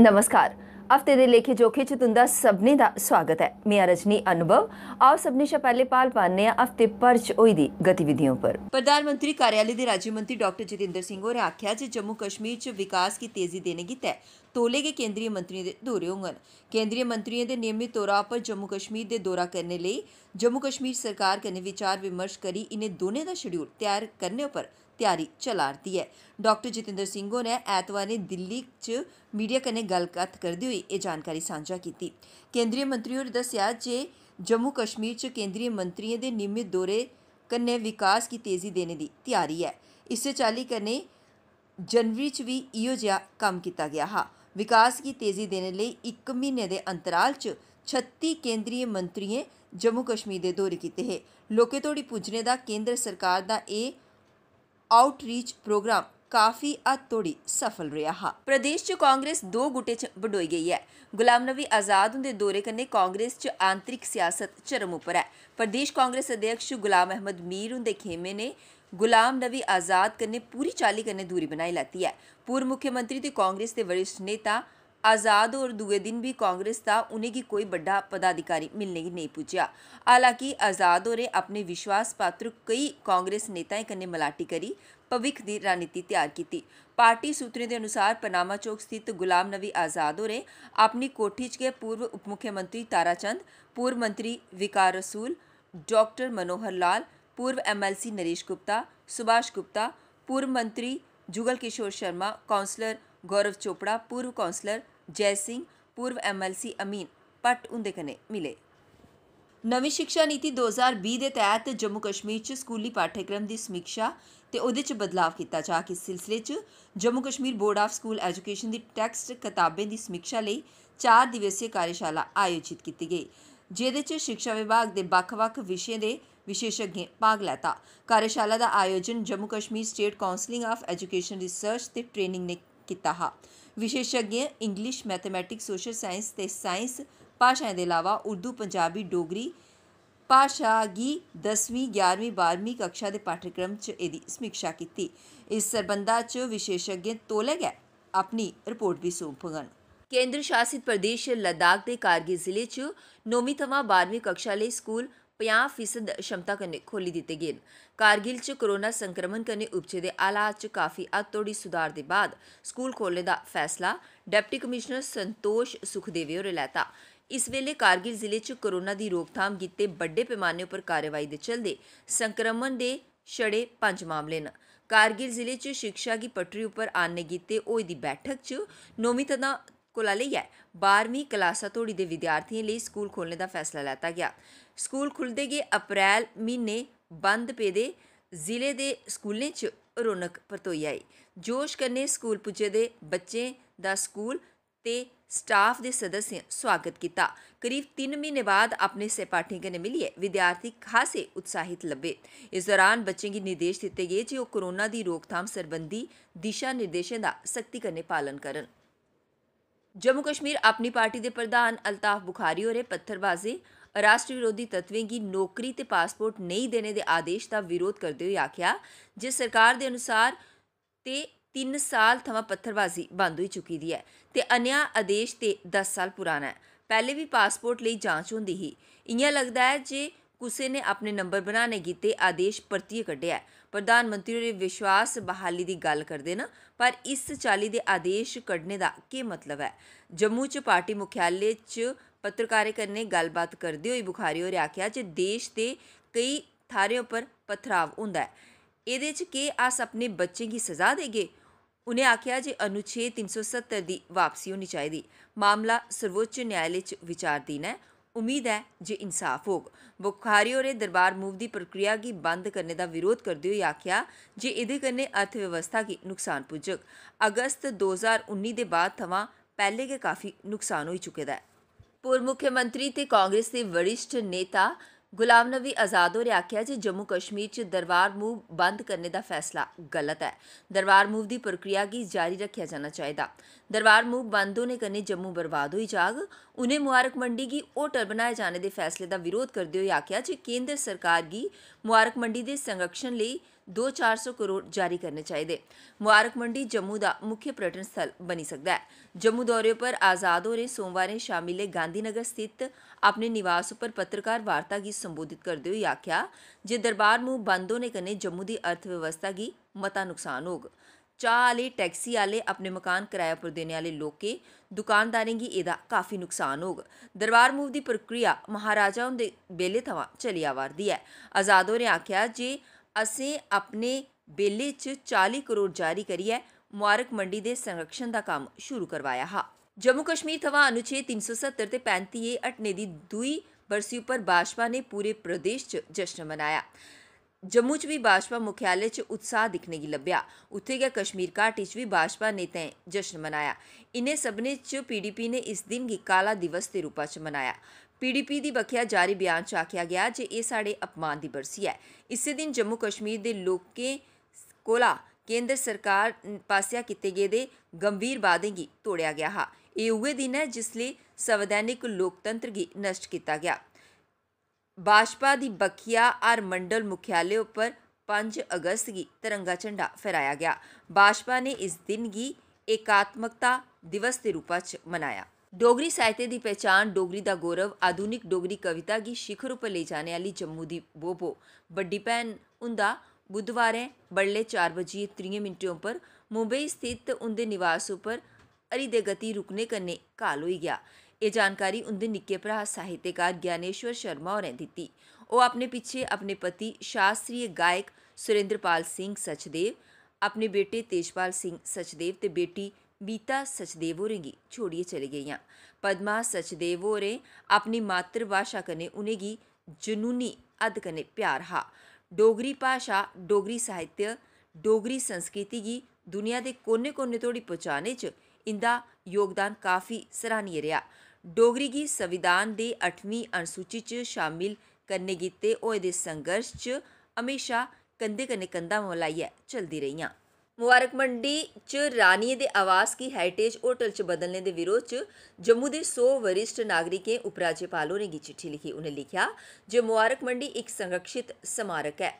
ਨਮਸਕਾਰ ਹਫਤੇ ਦੇ ਲੇਖੇ ਜੋਖੇ ਚ ਤੁੰਦਾ ਸਭਨੇ ਦਾ ਸਵਾਗਤ ਹੈ ਮੈਂ ਅਰਜਨੀ ਅਨੁਭਵ ਆਪ ਸਭਨੇ ਸ਼ਾ ਪਹਿਲੇ ਪਾਲ ਪਾਣੇ ਆ ਹਫਤੇ ਪਰ ਚ ਹੋਈ ਦੀ ਗਤੀਵਿਧੀਆਂ ਪਰ ਪ੍ਰਧਾਨ ਮੰਤਰੀ ਕਾਰਿਆਲੇ ਦੇ ਰਾਜੀ ਮੰਤਰੀ ਡਾਕਟਰ ਜਤਿੰਦਰ ਸਿੰਘ ਹੋਰੇ ਆਖਿਆ ਜੇ ਜੰਮੂ ਕਸ਼ਮੀਰ ਚ ਵਿਕਾਸ ਕੀ ਤੇਜ਼ੀ ਦੇਣੇ ਕੀ ਤੈ ਤੋਲੇ ਕੇ ਕੇਂਦਰੀ ਮੰਤਰੀ ਦੇ ਦੌਰੇ ਹੋਣ ਕੇਂਦਰੀ ਮੰਤਰੀਆਂ ਦੇ ਨਿਯਮਿਤ ਤੌਰ ਪਰ ਜੰਮੂ ਕਸ਼ਮੀਰ ਦੇ ਦੌਰਾ ਕਰਨ ਲਈ ਜੰਮੂ ਕਸ਼ਮੀਰ ਸਰਕਾਰ ਕਨੇ ਵਿਚਾਰ ਵਿਮਰਸ਼ ਕਰੀ ਇਨੇ ਦੋਨੇ ਦਾ ਸ਼ਡਿਊਲ ਤਿਆਰ ਕਰਨੇ ਉਪਰ ਤਿਆਰੀ ਚਲਾ ਰਹੀ ਹੈ ਡਾਕਟਰ ਜਤਿੰਦਰ ਸਿੰਘੋ ਨੇ ਐਤਵਾਰ ਨੇ ਦਿੱਲੀ 'ਚ ਮੀਡੀਆ ਕਨੇ ਗੱਲਬਾਤ ਕਰਦੇ ਹੋਏ ਇਹ ਜਾਣਕਾਰੀ ਸਾਂਝਾ ਕੀਤੀ ਕੇਂਦਰੀ ਮੰਤਰੀ ਹੋਰ ਦੱਸਿਆ ਜੇ ਜੰਮੂ ਕਸ਼ਮੀਰ 'ਚ ਕੇਂਦਰੀ ਮੰਤਰੀਆਂ ਦੇ ਨਿਯਮਿਤ ਦੌਰੇ ਕਨੇ ਵਿਕਾਸ ਕੀ ਤੇਜ਼ੀ ਦੇਣ ਦੀ ਤਿਆਰੀ ਹੈ ਇਸੇ ਚਾਲੀ ਕਨੇ ਜਨਵਰੀ 'ਚ ਵੀ ਇਹੋ ਜਿਹਾ ਕੰਮ ਕੀਤਾ ਗਿਆ ਹਾ ਵਿਕਾਸ ਕੀ ਤੇਜ਼ੀ ਦੇਣ ਲਈ 1 ਮਹੀਨੇ ਦੇ ਅੰਤਰਾਲ 'ਚ 36 ਕੇਂਦਰੀ ਮੰਤਰੀਆਂ ਜੰਮੂ ਕਸ਼ਮੀਰ ਦੇ ਦੌਰੇ ਕੀਤੇ ਹੈ ਲੋਕੇ ਤੋੜੀ ਪੁੱਜਨੇ ਦਾ ਕੇਂਦਰ ਸਰਕਾਰ ਦਾ ਇਹ ਆਊਟਰੀਚ ਪ੍ਰੋਗਰਾਮ ਕਾਫੀ ਤੋੜੀ ਸਫਲ ਰਿਹਾ ਪ੍ਰਦੇਸ਼ 'ਚ ਕਾਂਗਰਸ ਦੋ ਗੁੱਟੇ 'ਚ ਵਡੋਈ ਗਈ ਹੈ ਗੁਲਾਮ ਨਵੀ ਆਜ਼ਾਦ ਹੁੰਦੇ ਦੌਰੇ ਕੰਨੇ ਕਾਂਗਰਸ 'ਚ ਆਂਤਰਿਕ ਸਿਆਸਤ ਚਰਮ ਉਪਰ ਹੈ ਪ੍ਰਦੇਸ਼ ਕਾਂਗਰਸ ਅਧਿਕਸ਼ ਗੁਲਾਮ ਅਹਿਮਦ ਮੀਰ ਹੁੰਦੇ ਖੇਮੇ ਨੇ ਗੁਲਾਮ ਨਵੀ ਆਜ਼ਾਦ ਕੰਨੇ ਪੂਰੀ ਚਾਲੀ ਕੰਨੇ ਦੂਰੀ ਬਣਾਈ ਲਾਤੀ ਹੈ ਪੂਰ ਮੁੱਖ ਮੰਤਰੀ ਤੇ ਕਾਂਗਰਸ ਦੇ ਵਰਿਸ਼ਠ ਨੇਤਾ आज़ाद और दुए दिन भी कांग्रेस का उनेंगी कोई बड़ा पदाधिकारी मिलने की नहीं पुज्या हालांकि आज़ाद होरें अपने विश्वास पात्र कई कांग्रेस नेताएं कन्नै मलाटी करी भविख की रणनीति तैयार की पार्टी सूत्रें दे अनुसार पनामा चौक स्थित गुलाम नबी आज़ाद होरें अपनी कोठी च गै पूर्व उप मुख्यमंत्री ताराचंद पूर्व मंत्री विकार रसूल डॉक्टर मनोहर लाल पूर्व एमएलसी नरेश गुप्ता सुभाष गुप्ता पूर्व मंत्री जुगल किशोर शर्मा काउंसलर ਗੌਰਵ ਚੋਪੜਾ ਪੂਰਵ काउंसलर ਜੈ ਸਿੰਘ ਪੂਰਵ ਐਮਐਲਸੀ ਅਮੀਨ ਭੱਟ ਉਹਦੇ ਕਨੇ ਮਿਲੇ ਨਵੀਂ ਸਿੱਖਿਆ ਨੀਤੀ 2020 ਦੇ ਤਹਿਤ ਜੰਮੂ ਕਸ਼ਮੀਰ 'ਚ ਸਕੂਲੀ ਪਾਠਕ੍ਰਮ ਦੀ ਸਮੀਖਿਆ ਤੇ ਉਹਦੇ 'ਚ ਬਦਲਾਅ ਕੀਤਾ ਜਾ ਕੇ ਸਿਲਸਿਲੇ 'ਚ Jammu Kashmir board of school education ਦੀ ਟੈਕਸਟ ਕਿਤਾਬਾਂ ਦੀ ਸਮੀਖਿਆ ਲਈ 4 ਦਿਵਸੀਏ ਕਾਰਜਸ਼ਾਲਾ ਆਯੋਜਿਤ ਕੀਤੀ ਗਈ ਜਿਹਦੇ 'ਚ ਸਿੱਖਿਆ ਵਿਭਾਗ ਦੇ ਵੱਖ-ਵੱਖ ਵਿਸ਼ੇ ਦੇ ਨੇ ਭਾਗ ਲੈਤਾ ਕਾਰਜਸ਼ਾਲਾ ਦਾ ਆਯੋਜਨ Jammu Kashmir state counselling of education research ਤੇ ਟ੍ਰੇਨਿੰਗ ਨੇ ਕੀਤਾ ਹੈ ਵਿਸ਼ੇਸ਼ज्ञ ਇੰਗਲਿਸ਼ ਮੈਥਮੈਟਿਕਸ ਸੋਸ਼ਲ ਸਾਇੰਸ ਤੇ ਸਾਇੰਸ ਭਾਸ਼ਾਵਾਂ ਦੇ ਇਲਾਵਾ ਉਰਦੂ ਪੰਜਾਬੀ ਡੋਗਰੀ ਭਾਸ਼ਾ ਗੀ 10ਵੀਂ 11ਵੀਂ 12ਵੀਂ ਕਕਸ਼ਾ ਦੇ ਪਾਠਕ੍ਰਮ 'ਚ ਇਹਦੀ ਸਮੀਖਿਆ ਕੀਤੀ ਇਸ ਸਰਬੰਧਾ 'ਚ ਵਿਸ਼ੇਸ਼ज्ञ ਗਿਆ ਆਪਣੀ ਰਿਪੋਰਟ ਵੀ ਸੌਂਪਣ ਕੇਂਦਰ ਸ਼ਾਸਿਤ ਪ੍ਰਦੇਸ਼ ਲਦਾਖ ਦੇ ਕਾਰਗੀ ਜ਼ਿਲ੍ਹੇ 'ਚ 9ਵੀਂ ਤਵਾ 12ਵੀਂ ਕਕਸ਼ਾ ਲਈ ਸਕੂਲ 50 ਫੀਸਦ ਸ਼ਮਤਾ ਕਨੇ ਖੋਲੀ ਦਿੱਤੇ ਗਏ ਕਾਰਗਿਲ ਚ ਕੋਰੋਨਾ ਸੰਕਰਮਣ ਕਨੇ ਉਪਚੇ ਦੇ ਹਾਲਾਤ ਚ ਕਾਫੀ ਅਤੋੜੀ ਸੁਧਾਰ ਦੇ ਬਾਅਦ ਸਕੂਲ ਖੋਲਣ ਦਾ ਫੈਸਲਾ ਡਿਪਟੀ ਕਮਿਸ਼ਨਰ ਸੰਤੋਸ਼ ਸੁਖਦੇਵੀ ਹੋਰੇ ਲੈਤਾ ਇਸ ਵੇਲੇ ਕਾਰਗਿਲ ਜ਼ਿਲ੍ਹੇ ਚ ਕੋਰੋਨਾ ਦੀ ਰੋਕਥਾਮ ਕੀਤੇ ਵੱਡੇ ਪੈਮਾਨੇ ਉੱਪਰ ਕਾਰਵਾਈ ਦੇ ਚਲਦੇ ਸੰਕਰਮਣ ਦੇ ਛੜੇ ਪੰਜ ਮਾਮਲੇ ਨੇ ਕਾਰਗਿਲ ਜ਼ਿਲ੍ਹੇ ਚ ਸਿੱਖਿਆ ਦੀ ਪਟਰੀ ਉੱਪਰ ਆਨੇ ਗਿੱਤੇ ਹੋਈ ਦੀ ਬੈਠਕ ਚ ਨੋਮੀਤਨਾ ਲਈ ਹੈ 12ਵੀਂ ਕਲਾਸਾ ਤੋੜੀ ਦੇ ਵਿਦਿਆਰਥੀਆਂ ਲਈ ਸਕੂਲ ਖੋਲ੍ਹਣ ਦਾ ਫੈਸਲਾ ਲਿਆ ਗਿਆ ਸਕੂਲ ਖੁੱਲਦੇ ਗਏ ਅਪ੍ਰੈਲ ਮਹੀਨੇ ਬੰਦ ਪਏ ਦੇ ਜ਼ਿਲ੍ਹੇ ਦੇ ਸਕੂਲਾਂ 'ਚ ਰੌਣਕ ਪਰਤੋਈ ਆਈ ਜੋਸ਼ ਕਰਨੇ ਸਕੂਲ ਪੁੱਜੇ ਦੇ ਬੱਚੇ ਦਾ ਸਕੂਲ ਤੇ ਸਟਾਫ ਦੇ ਸਦਸਿਆਂ ਸਵਾਗਤ ਕੀਤਾ ਕਰੀਬ 3 ਮਹੀਨੇ ਬਾਅਦ ਆਪਣੇ ਸਹਿਪਾਠੀ ਕਨੇ ਮਿਲੀਏ ਵਿਦਿਆਰਥੀ ਖਾਸੇ ਉਤਸ਼ਾਹਿਤ ਲੱਭੇ ਇਸ ਦੌਰਾਨ ਬੱਚੇ ਕੀ ਨਿਰਦੇਸ਼ ਦਿੱਤੇ ਗਏ ਜੀ ਉਹ ਕੋਰੋਨਾ ਦੀ ਰੋਕਥਾਮ ਸੰਬੰਧੀ ਦਿਸ਼ਾ ਨਿਰਦੇਸ਼ਾਂ ਦਾ ਸਖਤੀ ਕਰਨੇ ਪਾਲਨ ਕਰਨ ਜੰਮੂ ਕਸ਼ਮੀਰ ਆਪਣੀ ਪਾਰਟੀ ਦੇ ਪ੍ਰਧਾਨ ਅਲਤਾਫ बुखारी ਹੋਰੇ ਪੱਥਰਬਾਜ਼ੀ ਰਾਸ਼ਟਰ ਵਿਰੋਧੀ ਤੱਤਵੇਂ ਦੀ ਨੌਕਰੀ ਤੇ ਪਾਸਪੋਰਟ ਨਹੀਂ ਦੇਣੇ ਦੇ ਆਦੇਸ਼ ਦਾ ਵਿਰੋਧ ਕਰਦੇ ਹੋਏ ਆਖਿਆ ਜਿਸ ਸਰਕਾਰ ਦੇ ਅਨੁਸਾਰ ਤੇ 3 ਸਾਲ ਥਮਾ ਪੱਥਰਬਾਜ਼ੀ ਬੰਦ ਹੋਈ ਚੁੱਕੀ ਦੀ ਹੈ ਤੇ ਅਨਿਆ ਆਦੇਸ਼ ਤੇ 10 ਸਾਲ ਪੁਰਾਣਾ ਹੈ ਪਹਿਲੇ ਵੀ ਪਾਸਪੋਰਟ ਲਈ ਜਾਂਚ ਹੁੰਦੀ ਹੀ ਇਆਂ ਲੱਗਦਾ ਹੈ ਜੇ ਕਿਸੇ ਨੇ ਆਪਣੇ ਨੰਬਰ ਬਣਾਣੇ ਕੀਤੇ ਆਦੇਸ਼ ਪਰਤੀਏ ਕੱਢਿਆ ਪ੍ਰਧਾਨ ਮੰਤਰੀ ਹੋਰੇ ਵਿਸ਼ਵਾਸ ਬਹਾਲੀ ਦੀ ਗੱਲ ਕਰਦੇ ਨਾ ਪਰ ਇਸ ਚਾਲੀ ਦੇ ਆਦੇਸ਼ ਕੱਢਣੇ ਦਾ ਕੀ ਮਤਲਬ ਹੈ ਜੰਮੂ 'ਚ ਪਾਰਟੀ ਮੁਖਿਆਲੇ 'ਚ ਪੱਤਰਕਾਰੇ ਕਰਨੇ ਗੱਲਬਾਤ ਕਰਦੇ ਹੋਏ ਬੁਖਾਰੀ ਹੋਰੇ ਆਖਿਆ ਕਿ ਦੇਸ਼ ਦੇ ਕਈ ਥਾਰੇ ਉੱਪਰ ਪਥਰਾਵ ਹੁੰਦਾ ਹੈ ਇਹਦੇ 'ਚ ਕੀ ਆਸ ਆਪਣੇ ਬੱਚੇ ਦੀ ਸਜ਼ਾ ਦੇਗੇ ਉਹਨੇ ਆਖਿਆ ਜੇ ਅਨੁਛੇਦ 370 ਦੀ ਵਾਪਸੀ ਹੋਣੀ ਚਾਹੀਦੀ ਮਾਮਲਾ ਸਰਵੋੱਚ ਨਿਆਇਲੇ 'ਚ ਵਿਚਾਰਦੀਨ ਹੈ ਉਮੀਦ ਹੈ ਜੇ ਇਨਸਾਫ ਹੋਗ ਬੁਖਾਰੀ ਹੋਰੇ ਦਰਬਾਰ ਮੂਵ ਦੀ ਪ੍ਰਕਿਰਿਆ ਕੀ ਬੰਦ ਕਰਨੇ ਦਾ ਵਿਰੋਧ ਕਰਦੇ ਹੋਏ ਆਖਿਆ ਜੇ ਇਹਦੇ ਕਰਨੇ ਅਰਥ ਵਿਵਸਥਾ ਕੀ ਨੁਕਸਾਨ ਪੁੱਜਕ ਅਗਸਤ 2019 ਦੇ ਬਾਅਦ ਥਵਾਂ ਪਹਿਲੇ ਕੇ ਕਾਫੀ ਨੁਕਸਾਨ ਹੋਈ ਚੁਕੇ ਦਾ ਪੁਰ ਮੁੱਖ ਮੰਤਰੀ ਤੇ ਕਾਂਗਰਸ ਦੇ ਵਰਿਸ਼ਠ ਨੇਤਾ ਗੁਲਾਮ ਨਵੀ ਆਜ਼ਾਦ ਹੋਰੇ ਆਖਿਆ ਜੀ ਜੰਮੂ ਕਸ਼ਮੀਰ ਚ ਦਰਬਾਰ ਮੂਵ ਬੰਦ ਕਰਨੇ ਦਾ ਫੈਸਲਾ ਗਲਤ ਹੈ ਦਰਬਾਰ ਮੂਵ ਦੀ ਪ੍ਰਕਿਰਿਆ ਕੀ ਜਾਰੀ ਰੱਖਿਆ ਜਾਣਾ ਚਾਹੀਦਾ ਦਰਬਾਰ ਮੂਵ ਬੰਦ ਹੋਣੇ ਕਰਨੇ ਜੰਮੂ ਬਰਬਾਦ ਹੋਈ ਜਾਗ ਉਹਨੇ ਮੁਆਰਕ ਮੰਡੀ ਕੀ ਹੋਟਲ ਬਣਾਏ ਜਾਣੇ ਦੇ ਫੈਸਲੇ ਦਾ ਵਿਰੋਧ ਕਰਦੇ ਹੋਏ ਆਖਿਆ ਜੀ ਕੇਂਦਰ ਸਰਕਾਰ ਕੀ ਮੁਆਰਕ ਮੰਡੀ ਦੇ ਸੰਰਖਣ ਲਈ 2400 ਕਰੋੜ ਜਾਰੀ ਕਰਨੇ ਚਾਹੀਦੇ ਮੁਬਾਰਕ ਮੰਡੀ ਜੰਮੂ ਦਾ ਮੁੱਖ ਪ੍ਰਟਨ ਸਥਲ ਬਣੀ ਸਕਦਾ ਹੈ ਜੰਮੂ ਦੌਰੇ पर आजाद हो रहे सोमवार ਗਾਂਧੀਨਗਰ ਸਥਿਤ ਆਪਣੇ ਨਿਵਾਸ ਉੱਪਰ ਪੱਤਰਕਾਰ ਵਾਰਤਾ वार्ता ਸੰਬੋਧਿਤ ਕਰਦੇ ਹੋਏ ਆਖਿਆ ਜੇ ਦਰਬਾਰ ਨੂੰ ਬੰਦ ਹੋਣੇ ਕਨੇ ਜੰਮੂ ਦੀ ਅਰਥ ਵਿਵਸਥਾ ਕੀ ਮਤਾ ਨੁਕਸਾਨ ਹੋਗ ਚਾਹ ਵਾਲੇ ਟੈਕਸੀ ਵਾਲੇ ਆਪਣੇ ਮਕਾਨ ਕਿਰਾਇਆ ਪਰ ਦੇਣ ਵਾਲੇ ਲੋਕੇ ਦੁਕਾਨਦਾਰਾਂ ਦੀ ਇਹਦਾ ਕਾਫੀ ਨੁਕਸਾਨ ਹੋਗ ਦਰਬਾਰ ਮੂਵ ਦੀ ਪ੍ਰਕਿਰਿਆ ਮਹਾਰਾਜਾ ਦੇ ਬੇਲੇ ਥਵਾ ਚਲੀ ਆਵਰਦੀ ਹੈ ਆਜ਼ਾਦੋ ਨੇ ਆਖਿਆ ਜੇ ਅਸੀਂ ਆਪਣੇ ਬੇਲੇ 'ਚ 40 ਕਰੋੜ ਜਾਰੀ ਕਰੀਏ ਮੁਬਾਰਕ ਮੰਡੀ ਦੇ ਸੰਰਕਸ਼ਣ ਦਾ ਕੰਮ ਸ਼ੁਰੂ ਕਰਵਾਇਆ ਹਾ ਜੰਮੂ ਕਸ਼ਮੀਰ ਥਵਾ ਅਨੁਛੇਦ 370 ਤੇ 35A ਅਟਨੇ ਦੀ ਦੂਈ ਬਰਸੀ ਉੱਪਰ ਬਾਸ਼ਪਾ ਨੇ ਪੂਰੇ ਪ੍ਰਦੇਸ਼ 'ਚ ਜਸ਼ਨ ਮਨਾਇਆ ਜੰਮੂ ਚ ਵੀ ਬਾਸ਼ਪਾ ਮੁਖਿਆਲੇ ਚ ਉਤਸ਼ਾਹ ਦਿਖਨੇ ਗਿ ਲੱਭਿਆ ਉੱਥੇ ਗਿਆ ਕਸ਼ਮੀਰ ਘਾਟੀ ਚ ਵੀ ਬਾਸ਼ਪਾ ਨੇਤੇ ਜਸ਼ਨ ਮਨਾਇਆ ਇਨੇ ਸਭਨੇ ਚ ਪੀਡੀਪੀ ਨੇ ਇਸ ਦਿਨ ਗੀ ਕਾਲਾ ਦਿਵਸ ਦੇ ਰੂਪਾ ਚ ਮਨਾਇਆ ਪੀਡੀਪੀ ਦੀ ਬਖਿਆ ਜਾਰੀ ਬਿਆਨ ਚ ਆਖਿਆ ਗਿਆ ਜੇ ਇਹ ਸਾਡੇ ਅਪਮਾਨ ਦੀ ਬਰਸੀ ਹੈ ਇਸੇ ਦਿਨ ਜੰਮੂ ਕਸ਼ਮੀਰ ਦੇ ਲੋਕੇ ਕੋਲਾ ਕੇਂਦਰ ਸਰਕਾਰ ਪਾਸਿਆ ਕੀਤੇ ਗਏ ਦੇ ਗੰਭੀਰ ਬਾਦੇ ਗੀ ਤੋੜਿਆ ਗਿਆ ਹਾ ਇਹ ਉਹ ਦਿਨ ਹੈ ਜਿਸ ਲਈ ਸਵਦੈਨਿਕ ਲੋਕਤੰਤਰ ਗੀ ਨਸ਼ਟ ਕੀਤਾ ਗਿਆ भाजपा ਦੀ बखिया ਔਰ ਮੰਡਲ ਮੁਖਿਆਲੇ ਉੱਪਰ 5 ਅਗਸਤ ਦੀ ਤਿਰੰਗਾ ਝੰਡਾ ਫਹਿਰਾਇਆ ਗਿਆ भाजपा ਨੇ ਇਸ ਦਿਨ ਦੀ ਇਕਾਤਮਕਤਾ ਦਿਵਸ ਦੇ रूप में ਮਨਾਇਆ ਡੋਗਰੀ ਸਾਹਿਤ ਦੀ ਪਛਾਣ ਡੋਗਰੀ ਦਾ ਗੌਰਵ ਆਧੁਨਿਕ ਡੋਗਰੀ ਕਵਿਤਾ ਦੀ ਸ਼ਿਖਰ ਉੱਪਰ ਲੈ ਜਾਣ ਵਾਲੀ ਜੰਮੂ ਦੀ ਬੋਬੋ ਵੱਡੀ ਭੈਣ ਉਹਦਾ ਬੁੱਧਵਾਰੇ ਬੜਲੇ 4 ਵਜੇ 30 ਮਿੰਟੋਂ ਉੱਪਰ ਮੁੰਬਈ ਸਥਿਤ ਉਹਦੇ ਨਿਵਾਸ ਉੱਪਰ ਅਰੀ ਦੇ ਗਤੀ ਰੁਕਨੇ ਕਰਨੇ ਕਾਲ ਹੋਈ ਗਿਆ ਇਹ ਜਾਣਕਾਰੀ ਉਹਦੇ ਨਿੱਕੇ ਭਰਾ ਸਾਹਿਤਕਾਰ ਗਿਆਨੇਸ਼ਵਰ ਸ਼ਰਮਾ ਹੋਰੇ ਦਿੱਤੀ ਉਹ ਆਪਣੇ ਪਿੱਛੇ ਆਪਣੇ ਪਤੀ ਸ਼ਾਸਤਰੀ ਗਾਇਕ ਸੁਰਿੰਦਰਪਾਲ ਸਿੰਘ ਸਚਦੇਵ ਆਪਣੇ ਬੇਟੇ ਤੇਜਪਾਲ ਸਿੰਘ ਸਚਦੇਵ ਤੇ ਬੇਟੀ ਬੀਤਾ ਸਚਦੇਵ ਹੋਰੇਗੀ ਛੋੜੀਏ ਚਲੇ ਗਈਆਂ ਪਦਮਾ ਸਚਦੇਵ ਹੋਰੇ ਆਪਣੀ ਮਾਤਰ ਭਾਸ਼ਾ ਕਨੇ ਉਨੇਗੀ ਜਨੂਨੀ ਅਦ ਕਨੇ ਪਿਆਰ ਹਾ ਡੋਗਰੀ ਭਾਸ਼ਾ ਡੋਗਰੀ ਸਾਹਿਤ ਡੋਗਰੀ ਸੰਸਕ੍ਰਿਤੀ ਗੀ ਦੁਨੀਆ ਦੇ ਕੋਨੇ-ਕੋਨੇ ਤੋੜੀ ਪਹੁੰਚਾਣੇ ਚ ਇੰਦਾ ਯੋਗਦਾਨ ਕਾਫੀ ਸਰਾਹਨੀय ਰਿਹਾ डोगरी गी संविधान दी 8वीं अनुसूची च शामिल करने गित्ते होए ਸੰਘਰਸ਼ ਚ च ਕੰਦੇ ਕਨੇ ਕੰਦਾ कंधा मलाइयै चलदी रहियां ਮੁਬਾਰਕ ਮੰਡੀ ਚ ਰਾਣੀ ਦੇ ਆਵਾਸ ਕੀ ਹੈਰੀਟੇਜ ਹੋਟਲ ਚ ਬਦਲਨੇ ਦੇ ਵਿਰੋਧ ਚ ਜੰਮੂ ਦੇ 100 ਵਰਿਸ਼ਠ ਨਾਗਰਿਕੇ ਉਪਰਾਜੇਪਾਲੋ ਨੇ ਚਿੱਠੀ ਲਿਖੀ ਉਹਨੇ ਲਿਖਿਆ ਜੋ ਮੁਬਾਰਕ ਮੰਡੀ ਇੱਕ ਸੰਰਖਿਤ ਸਮਾਰਕ ਹੈ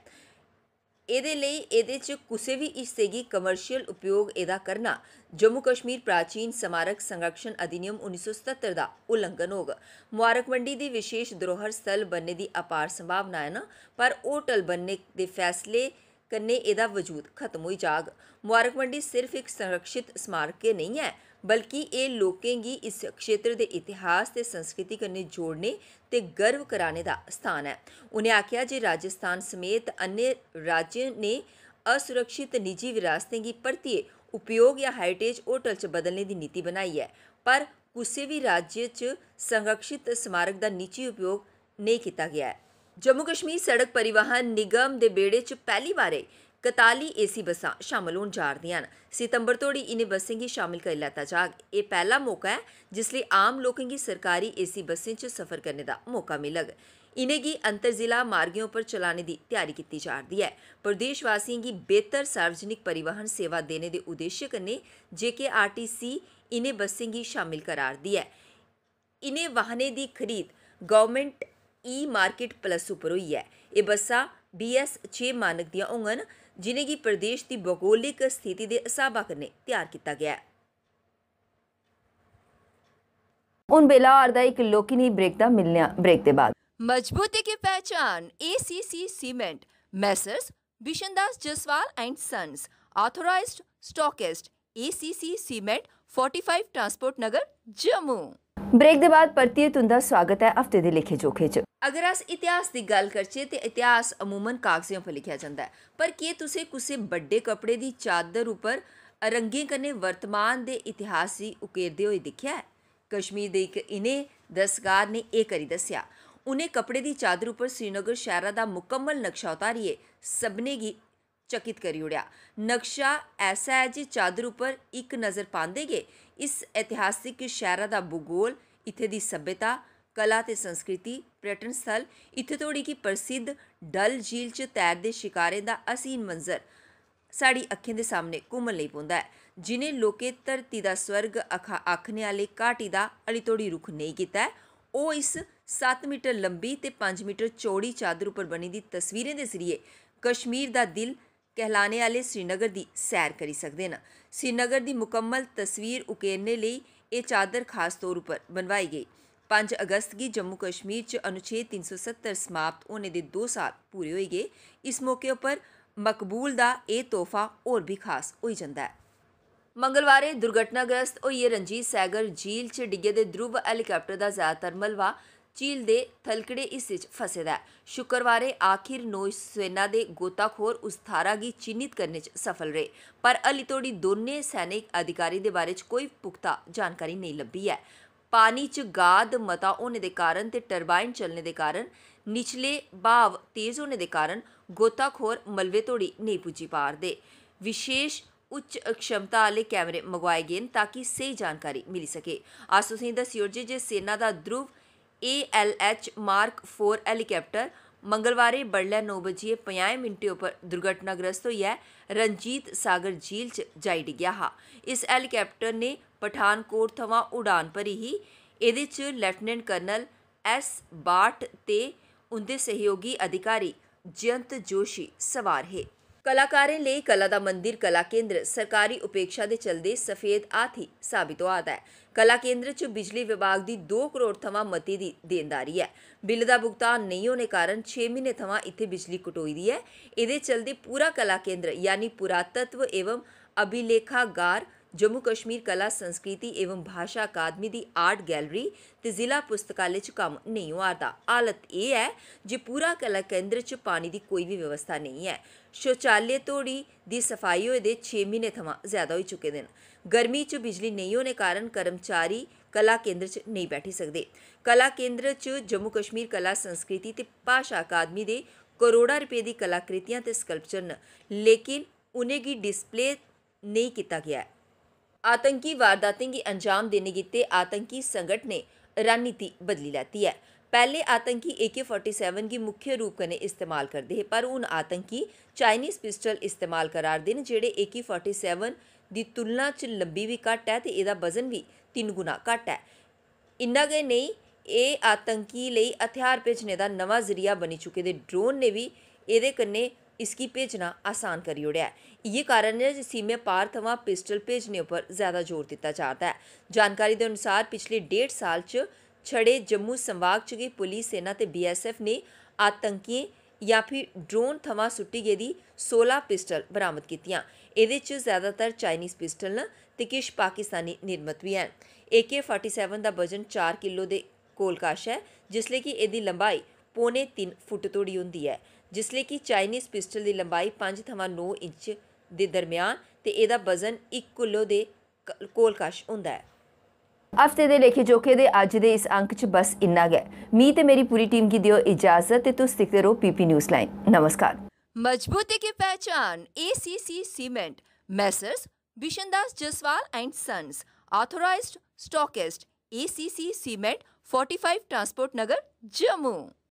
ਇਹਦੇ ਲਈ ਇਹਦੇ 'ਚ ਕਿਸੇ ਵੀ ਇਸਤੇਗੀ ਕਮਰਸ਼ੀਅਲ ਉਪਯੋਗ ਇਹਦਾ ਕਰਨਾ ਜੰਮੂ ਕਸ਼ਮੀਰ ਪ੍ਰਾਚੀਨ ਸਮਾਰਕ ਸੰਰਕਸ਼ਣ ਅਧਿਨਿਯਮ 1977 ਦਾ ਉਲੰਘਣ ਹੋਗਾ ਮੁਬਾਰਕ ਮੰਡੀ ਦੀ ਵਿਸ਼ੇਸ਼ ਧਰੋਹਰ ਸਥਲ ਬੰਨੇ ਦੀ ਅਪਾਰ ਸੰਭਾਵਨਾ ਹੈ ਨਾ ਪਰ ਉਹ ਟਲ ਬਣਨੇ ਦੇ ਫੈਸਲੇ ਕੰਨੇ ਇਹਦਾ ਵਜੂਦ ਖਤਮ ਹੋਈ ਜਾਗ ਮੁਬਾਰਕ ਮੰਡੀ ਸਿਰਫ ਇੱਕ ਸੰਰਕਸ਼ਿਤ ਸਮਾਰਕ ਨਹੀਂ ਹੈ ਬਲਕਿ ਇਹ ਲੋਕਾਂ ਦੀ ਇਸ ਖੇਤਰ ਦੇ ਇਤਿਹਾਸ ਤੇ ਸੰਸਕ੍ਰਿਤੀ ਕਰਨੇ ਜੋੜਨੇ ਤੇ ਗਰਵ ਕਰਾਣੇ ਦਾ ਸਥਾਨ ਹੈ ਉਹਨੇ ਆਖਿਆ ਜੇ ਰਾਜਸਥਾਨ ਸਮੇਤ ਅਨੇ ਰਾਜ ਨੇ ਅਸੁਰੱਖਿਤ ਨਿੱਜੀ ਵਿਰਾਸਤਾਂ ਦੀ ਪਰਤੀਏ ਉਪਯੋਗ ਜਾਂ ਹੈਰੀਟੇਜ ਹੋਟਲ ਚ ਬਦਲਨੇ ਦੀ ਨੀਤੀ ਬਣਾਈ ਹੈ ਪਰ ਕਿਸੇ ਵੀ ਰਾਜ ਚ ਸੰਰਖਿਤ ਸਮਾਰਕ ਦਾ ਨਿੱਜੀ ਉਪਯੋਗ ਨਹੀਂ ਕੀਤਾ ਗਿਆ ਹੈ ਜੰਮੂ ਕਸ਼ਮੀਰ ਸੜਕ ਪਰਿਵਾਹਨ ਨਿਗਮ ਦੇ ਬੇੜੇ ਚ ਪਹਿਲੀ ਵਾਰੇ 41 ਏਸੀ ਬੱਸਾਂ ਸ਼ਾਮਲ ਹੋਣ ਜਾ ਰਹੀਆਂ ਹਨ ਸਤੰਬਰ ਤੋੜੀ ਇਨੇ ਬੱਸਿੰਗ ਹੀ ਸ਼ਾਮਿਲ ਕਰ ਲਿਆ ਜਾਗ ਇਹ ਪਹਿਲਾ ਮੌਕਾ ਹੈ ਜਿਸ ਲਈ ਆਮ ਲੋਕਾਂ ਨੂੰ ਸਰਕਾਰੀ ਏਸੀ ਬੱਸਿੰਗ ਚ ਸਫ਼ਰ ਕਰਨ ਦਾ ਮੌਕਾ ਮਿਲਗ ਇਹਨੇ ਕੀ ਅੰਤਰ ਜ਼ਿਲ੍ਹਾ ਮਾਰਗਿਆਂ ਉੱਪਰ ਚਲਾਣੇ ਦੀ ਤਿਆਰੀ ਕੀਤੀ ਜਾ ਰਹੀ ਹੈ ਪ੍ਰਦੇਸ਼ ਵਾਸੀਆਂ ਨੂੰ ਬਿਹਤਰ ਸਾਰਵਜਨਿਕ ਪਰਿਵਹਨ ਸੇਵਾ ਦੇਣ ਦੇ ਉਦੇਸ਼ਕ ਨੇ ਜੇਕੇ ਆਰਟੀਸੀ ਇਹਨੇ ਬੱਸਿੰਗ ਹੀ ਸ਼ਾਮਿਲ ਕਰਾਰ ਦੀ ਹੈ ਇਹਨੇ ਵਾਹਨੇ ਦੀ ਖਰੀਦ ਗਵਰਨਮੈਂਟ ਈ ਮਾਰਕੀਟ ਪਲੱਸ ਉੱਪਰ ਹੋਈ ਹੈ ਇਹ ਬੱਸਾਂ 6 ਮਾਨਕ ਦੀਆਂ ਹੋਣਗੀਆਂ ਜਿਨੇ ਕੀ ਪ੍ਰਦੇਸ਼ ਦੀ ਭੂਗੋਲਿਕ ਸਥਿਤੀ ਦੇ ਹਿਸਾਬਾ ਕਰਨੇ ਤਿਆਰ ਕੀਤਾ ਗਿਆ ਹੈ उन बेलार का एक लोकिनी ब्रेक का मिलने ब्रेक के बाद मजबूती की पहचान ACC cement messrs Bishandas Jaswal and sons authorised stockist ACC cement 45 transport Nagar Jammu break ਦੇ ਬਾਅਦ ਪਰਤੀਏ ਤੁੰਦਾ ਸਵਾਗਤ ਹੈ ਹਫਤੇ ਦੇ ਲਿਖੇ ਜੋਖੇ 'ਚ ਅਗਰ ਅਸ ਇਤਿਹਾਸ ਦੀ ਗੱਲ ਕਰਚੇ ਤੇ ਇਤਿਹਾਸ ਅਮੂਮਨ ਕਾਗਜ਼ਾਂ 'ਤੇ ਲਿਖਿਆ ਜਾਂਦਾ ਹੈ ਪਰ ਕੀ ਤੁਸੀਂ ਕਿਸੇ ਵੱਡੇ ਕਪੜੇ ਦੀ ਚਾਦਰ ਉੱਪਰ ਰੰਗੇ ਕਨੇ ਵਰਤਮਾਨ ਦੇ ਇਤਿਹਾਸ ਦੀ ਉਕੇਰਦੇ ਹੋਏ ਦੇਖਿਆ ਹੈ ਕਸ਼ਮੀਰ ਦੇ ਇੱਕ ਇਨੇ ਦਸਗਾਰ ਨੇ ਇਹ ਕਰੀ ਦੱਸਿਆ ਉਹਨੇ ਕਪੜੇ ਦੀ ਚਾਦਰ ਉੱਪਰ ਸ੍ਰੀਨਗਰ ਸ਼ਹਿਰ ਦਾ ਮੁਕੰਮਲ ਨਕਸ਼ਾ ਉਤਾਰੀਏ ਸਭਨੇ ਦੀ ਕਰੀ ਉੜਿਆ ਨਕਸ਼ਾ ਐਸਾ ਹੈ ਜੀ ਚਾਦਰ ਉਪਰ ਇੱਕ ਨਜ਼ਰ ਪਾਉਂਦੇਗੇ ਇਸ ਇਤਿਹਾਸਿਕ ਸ਼ਹਿਰ ਦਾ ਭੂਗੋਲ ਇੱਥੇ ਦੀ ਸੱਭਿਅਤਾ ਕਲਾ ਤੇ ਸੰਸਕ੍ਰਿਤੀ ਪ੍ਰਟਨ ਸਥਲ ਇੱਥੇ ਤੋੜੀ ਕੀ ਪ੍ਰਸਿੱਧ ਡਲ ਝੀਲ 'ਚ ਤੈਰਦੇ ਸ਼ਿਕਾਰੇ ਦਾ ਅਸੀਮ ਮੰਜ਼ਰ ਸਾਡੀ ਅੱਖਾਂ ਦੇ ਸਾਹਮਣੇ ਘੁੰਮਣ ਲਈ ਪੁੰਦਾ ਹੈ ਜਿਨੇ ਲੋਕੇ ਧਰਤੀ ਦਾ ਸਵਰਗ ਅੱਖਾਂ ਆਖਣੇ ਵਾਲੇ ਕਾਟੀ ਦਾ ਅਲੀ ਅਲੀਤੋੜੀ ਰੁਖ ਨਹੀਂ ਕੀਤਾ ਉਹ ਇਸ 7 ਮੀਟਰ ਲੰਬੀ ਤੇ 5 ਮੀਟਰ ਚੌੜੀ ਚਾਦਰ ਉੱਪਰ ਬਣੀ ਦੀ ਤਸਵੀਰਾਂ ਦੇ ਜ਼ਰੀਏ ਕਸ਼ਮੀਰ ਦਾ ਦਿਲ ਕਹਿਲਾਣੇ ਵਾਲੇ ਸ੍ਰੀਨਗਰ ਦੀ ਸੈਰ ਕਰੀ ਸਕਦੇ ਨਾ ਸ੍ਰੀਨਗਰ ਦੀ ਮੁਕੰਮਲ ਤਸਵੀਰ ਉਕੇਰਨੇ ਲਈ ਇਹ ਚਾਦਰ ਖਾਸ ਤੌਰ ਉੱਪਰ ਬਣਵਾਈ ਗਈ 5 ਅਗਸਤ ਦੀ ਜੰਮੂ ਕਸ਼ਮੀਰ ਚ ਅਨੁਛੇਦ 370 ਸਮਾਪਤ ਹੋਣੇ ਦੇ 2 ਸਾਲ ਪੂਰੇ ਹੋਏਗੇ ਇਸ ਮੌਕੇ ਉੱਪਰ ਮਕਬੂਲ ਦਾ ਇਹ ਤੋਹਫਾ ਹੋਰ ਵੀ ਖਾਸ ਹੋਈ ਜਾਂਦਾ ਹੈ ਮੰਗਲਵਾਰੇ ਦੁਰਘਟਨਾਗ੍ਰਸਤ ਹੋਈ ਰਣਜੀਤ ਸੈਗਰ ਝੀਲ ਚ ਡਿੱਗੇ ਦੇ ਧਰੁਵ ਹੈਲੀਕਾਪਟਰ ਦਾ ਜ਼ਿਆਦਾਤਰ ਮਲਵਾ ਝੀਲ ਦੇ ਥਲਕੜੇ ਇਸ ਵਿੱਚ ਫਸੇਦਾ ਸ਼ੁੱਕਰਵਾਰੇ ਆਖਿਰ ਨੋਇ ਸੈਨਾ ਦੇ ਗੋਤਾਖੋਰ ਉਸ ਦੀ ਚਿੰਨਿਤ ਕਰਨ ਵਿੱਚ ਸਫਲ ਰਹੇ ਪਰ ਅਲੀ ਤੋੜੀ ਦੋਨੇ ਸੈਨਿਕ ਅਧਿਕਾਰੀ ਦੇ ਬਾਰੇ 'ਚ ਕੋਈ ਪੁਖਤਾ ਜਾਣਕਾਰੀ ਨਹੀਂ ਲੱਭੀ ਹੈ ਪਾਣੀ 'ਚ ਗਾਦ ਮਤਾ ਹੋਣੇ ਦੇ ਕਾਰਨ ਤੇ ਟਰਬਾਈਨ ਚੱਲਣੇ ਦੇ ਕਾਰਨ ਨਿਚਲੇ ਭਾਵ ਤੇਜ਼ ਹੋਣੇ ਦੇ ਕਾਰਨ ਗੋਤਾਖੋਰ ਮਲਵੇ ਤੋੜੀ ਨਹੀਂ ਪੁੱਜੀ ਪਾਰ ਦੇ ਵਿਸ਼ੇਸ਼ ਉੱਚ ਅਕਸ਼ਮਤਾ ਵਾਲੇ ਕੈਮਰੇ ਮੰਗਵਾਏ ਗਏ ਤਾਂ ਕਿ ਸਹੀ ਜਾਣਕਾਰੀ ਮਿਲ ਸਕੇ ਅੱਜ ਦਾ ਸਿਓਰਜੀ ਜੇ ਸੈਨਾ ਦਾ ਦਰੂਪ એએલએચ માર્ક ફોર હેલિકોપ્ટર મંગળવારે બળલા નવ ਮਿੰਟੇ ਉਪਰ મિનિટો પર ਹੋਇਆ ਰਣਜੀਤ ਸਾਗਰ ਜੀਲ ਚ ਜਾਈ ਗਿਆ ਹਾ ਇਸ ਹੈਲੀਕਾਪਟਰ ਨੇ ਪਠਾਨਕੋਟ ਥਵਾ ਉਡਾਨ ਭਰੀ ਹੀ ਇਹਦੇ ਚ ਲੈਫਟਨੈਂਟ ਕਰਨਲ ਐਸ ਬਾਟ ਤੇ ਉਹਦੇ ਸਹਿਯੋਗੀ ਅਧਿਕਾਰੀ ਜਯੰਤ ਜੋਸ਼ੀ ਸਵਾਰ ਹੈ ਕਲਾਕਾਰਾਂ ਲਈ ਕਲਾ ਦਾ ਮੰਦਿਰ ਕਲਾ ਕੇਂਦਰ ਸਰਕਾਰੀ ਉਪੇਖਸ਼ਾ ਦੇ ਚਲਦੇ ਸਫੇਦ ਆਥੀ ਸਾਬਿਤ ਹੋ ਆਦਾ ਹੈ ਕਲਾ ਕੇਂਦਰ ਚ ਬਿਜਲੀ ਵਿਭਾਗ ਦੀ 2 ਕਰੋੜ ਥਵਾ ਮਤੀ ਦੀ ਦੇਣਦਾਰੀ ਹੈ ਬਿੱਲ ਦਾ ਭੁਗਤਾਨ ਨਹੀਂ ਹੋਣੇ ਕਾਰਨ 6 ਮਹੀਨੇ ਥਵਾ ਇੱਥੇ ਬਿਜਲੀ ਕਟੋਈ ਦੀ ਹੈ ਇਹਦੇ ਚਲਦੇ ਪੂਰਾ ਕਲਾ ਕੇਂਦਰ ਯਾਨੀ ਪੁਰਾਤਤਵ ਏਵਮ ਅਭਿਲੇਖਾਗਾਰ ਜੰਮੂ ਕਸ਼ਮੀਰ ਕਲਾ ਸੰਸਕ੍ਰਿਤੀ ਐਵੰ ਭਾਸ਼ਾ ਅਕਾਦਮੀ ਦੀ ਆਰਟ ਗੈਲਰੀ ਤੇ ਜ਼ਿਲ੍ਹਾ ਪੁਸਤਕਾਲੇ 'ਚ ਕੰਮ ਨਹੀਂ ਹੋਆਦਾ ਹਾਲਤ ਇਹ ਹੈ ਜੇ ਪੂਰਾ ਕਲਾ ਕੇਂਦਰ 'ਚ ਪਾਣੀ ਦੀ ਕੋਈ ਵੀ ਵਿਵਸਥਾ ਨਹੀਂ ਹੈ ਸ਼ੌਚਾਲੇ ਤੋੜੀ ਦੀ ਸਫਾਈ ਹੋਏ ਦੇ 6 ਮਹੀਨੇ ਥਮਾ ਜ਼ਿਆਦਾ ਹੋ ਚੁੱਕੇ ਦਿਨ ਗਰਮੀ 'ਚ ਬਿਜਲੀ ਨਹੀਂ ਹੋਣੇ ਕਾਰਨ ਕਰਮਚਾਰੀ ਕਲਾ ਕੇਂਦਰ 'ਚ ਨਹੀਂ ਬੈਠੀ ਸਕਦੇ ਕਲਾ ਕੇਂਦਰ 'ਚ ਜੰਮੂ ਕਸ਼ਮੀਰ ਕਲਾ ਸੰਸਕ੍ਰਿਤੀ ਤੇ ਭਾਸ਼ਾ ਅਕਾਦਮੀ ਦੇ ਕਰੋੜਾਂ ਰੁਪਏ ਦੀ ਕਲਾਕ੍ਰਿਤੀਆਂ ਤੇ ਸਕਲਪਚਰ ਨੇ ਲੇਕਿਨ ਕੀ ਡਿਸਪਲੇ ਨਹੀਂ ਕੀਤਾ ਗਿਆ ਹੈ आतंकी वारदातें की अंजाम देने की ते आतंकी संगठन ने रणनीति बदली लेती है पहले आतंकी ए के फोर्टी सेवन की मुख्य रूप कन्नै इस्तेमाल करदे हे पर हून आतंकी चाइनीज पिस्टल इस्तेमाल करा'रदे न जेह्ड़े ए के फोर्टी सेवन दी तुलना च लंबी बी घट्ट ऐ ते एह्दा वजन बी तिन्न गुना घट्ट ऐ इन्ना गै नेईं एह् आतंकी लेई हथ्यार भेजने दा नमां जरिया बनी चुके दे ड्रोन ने बी एह्दे कन्नै इसकी भेजना आसान करी ओड़ा है ये कारण है सीमे पार थवा पिस्टल भेजने पर ज़्यादा जोर दिता जाता है जानकारी के अनुसार पिछले डेढ़ साल च छड़े जम्मू संभाग च गई पुलिस सेना ते बीएसएफ ने आतंकियें ਜਾਂ ਫਿਰ ਡਰੋਨ ਥਵਾ ਸੁੱਟੀ ਗਈ ਦੀ 16 ਪਿਸਟਲ ਬਰਾਮਦ ਕੀਤੀਆਂ ਇਹਦੇ ਚ ਜ਼ਿਆਦਾਤਰ ਚਾਈਨੀਜ਼ ਪਿਸਟਲ ਨੇ ਤੇ ਕਿਛ ਪਾਕਿਸਤਾਨੀ ਨਿਰਮਤ ਵੀ ਹਨ AK47 ਦਾ ਵਜ਼ਨ 4 ਕਿਲੋ ਦੇ ਕੋਲਕਾਸ਼ ਹੈ ਜਿਸ ਲਈ ਕਿ ਇਹਦੀ ਲੰਬਾਈ ਪੌਨੇ 3 ਫੁੱਟ ਤੋੜੀ ਹੁੰਦੀ ਹੈ ਜਿਸ ਲਈ ਕਿ ਚਾਈਨੀਜ਼ ਪਿਸਟਲ ਦੀ ਲੰਬਾਈ 5.9 ਇੰਚ ਦੇ ਦਰਮਿਆਨ ਤੇ ਇਹਦਾ ਵਜ਼ਨ 1 ਕਿਲੋ ਦੇ ਕੋਲ ਕਸ਼ ਹੁੰਦਾ ਹੈ ਹਫਤੇ ਦੇ ਲੇਖੇ ਜੋਖੇ ਦੇ ਅੱਜ ਦੇ ਇਸ ਅੰਕ 'ਚ ਬਸ ਇੰਨਾ ਗਿਆ ਮੀ ਤੇ ਮੇਰੀ ਪੂਰੀ ਟੀਮ ਕੀ ਦਿਓ ਇਜਾਜ਼ਤ ਤੇ ਤੁਸੀਂ ਦੇਖਦੇ ਰਹੋ ਪੀਪੀ ਨਿਊਜ਼ ਲਾਈਨ ਨਮਸਕਾਰ ਮਜ਼ਬੂਤੀ ਕੀ ਪਹਿਚਾਨ ACC cement messrs Vishandas Jaswal and sons authorised stockist ACC cement 45 transport Nagar Jammu